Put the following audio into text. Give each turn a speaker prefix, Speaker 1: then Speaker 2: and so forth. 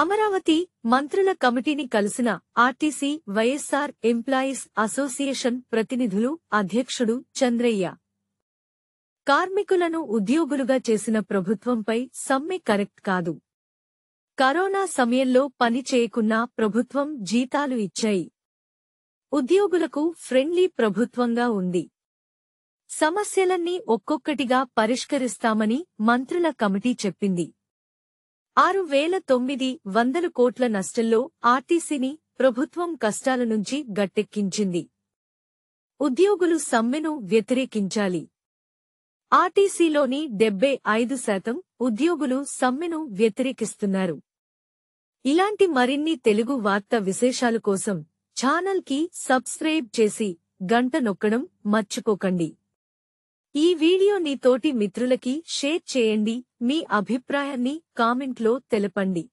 Speaker 1: అమరావతి మంత్రుల కమిటీని కలిసిన ఆర్టీసీ వైఎస్సార్ ఎంప్లాయీస్ అసోసియేషన్ ప్రతినిధులు అధ్యక్షుడు చంద్రయ్య కార్మికులను ఉద్యోగులుగా చేసిన ప్రభుత్వంపై సమ్మె కరెక్ట్ కాదు కరోనా సమయంలో పని చేయకున్నా ప్రభుత్వం జీతాలు ఇచ్చాయి ఉద్యోగులకు ఫ్రెండ్లీ ప్రభుత్వంగా ఉంది సమస్యలన్నీ ఒక్కొక్కటిగా పరిష్కరిస్తామని మంత్రుల కమిటీ చెప్పింది ఆరు వేల తొమ్మిది వందల కోట్ల నష్టంలో ఆర్టీసీని ప్రభుత్వం కష్టాల నుంచి గట్టెక్కించింది ఉద్యోగులు సమ్మెను వ్యతిరేకించాలి ఆర్టీసీలోని డెబ్బై ఐదు శాతం ఉద్యోగులు సమ్మెను వ్యతిరేకిస్తున్నారు ఇలాంటి మరిన్ని తెలుగు వార్త విశేషాల కోసం ఛానల్కి సబ్స్క్రైబ్ చేసి గంట నొక్కడం మర్చిపోకండి ఈ నీ తోటి మిత్రులకి షేర్ చేయండి మీ అభిప్రాయాన్ని కామెంట్లో తెలపండి